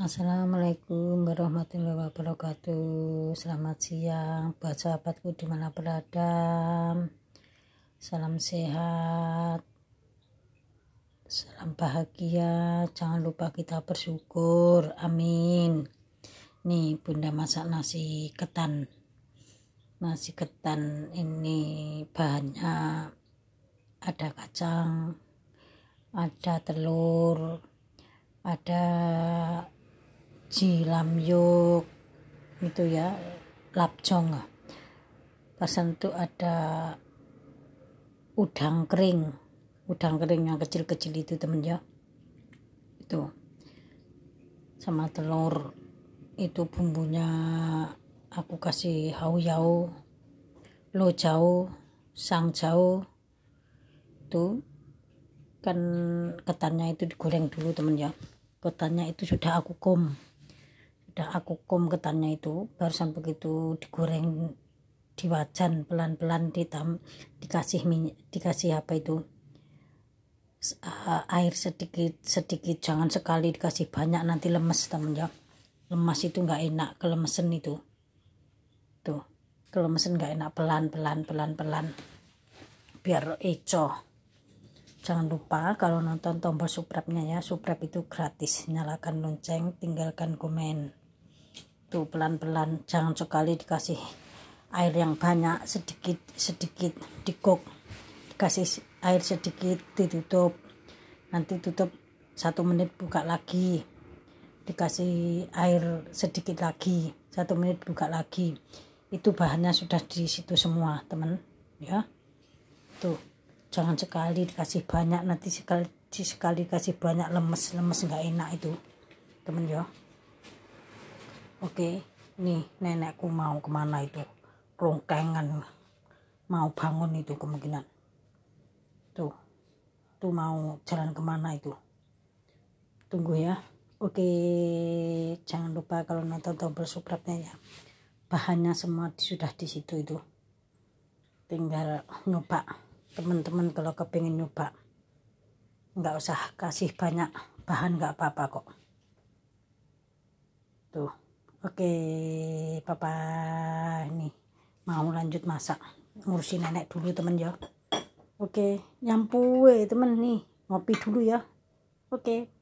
Assalamualaikum warahmatullahi wabarakatuh Selamat siang buat sahabatku dimana berada Salam sehat Salam bahagia Jangan lupa kita bersyukur Amin Nih bunda masak nasi ketan Nasi ketan ini bahannya Ada kacang Ada telur Ada yuk itu ya lapjong pasan itu ada udang kering udang kering yang kecil-kecil itu temen ya itu sama telur itu bumbunya aku kasih hau yau lo jauh sang jauh itu kan ketannya itu digoreng dulu temen ya ketannya itu sudah aku kom udah aku kum ketannya itu barusan begitu digoreng di wajan pelan-pelan ditam dikasih minyak dikasih apa itu uh, air sedikit sedikit jangan sekali dikasih banyak nanti lemes temen ya lemas itu nggak enak kelemesen itu tuh kelemesen nggak enak pelan pelan pelan pelan biar eco jangan lupa kalau nonton tombol subscribe-nya ya subscribe itu gratis nyalakan lonceng tinggalkan komen tuh pelan-pelan jangan sekali dikasih air yang banyak sedikit sedikit dikuk, dikasih air sedikit ditutup nanti tutup satu menit buka lagi dikasih air sedikit lagi satu menit buka lagi itu bahannya sudah di situ semua teman ya tuh jangan sekali dikasih banyak nanti sekali sekali kasih banyak lemes lemes nggak enak itu teman ya Oke, nih nenekku mau kemana itu? Rongkengan mau bangun itu kemungkinan. Tuh, tuh mau jalan kemana itu? Tunggu ya. Oke, jangan lupa kalau nonton tombol subscribe-nya ya. Bahannya semua sudah di situ itu. Tinggal nyoba. Teman-teman kalau kepingin nyoba, nggak usah kasih banyak bahan nggak apa-apa kok. Tuh. Oke, papa ini mau lanjut masak. Ngurusin nenek dulu temen ya. Oke, ya temen nih. Ngopi dulu ya. Oke.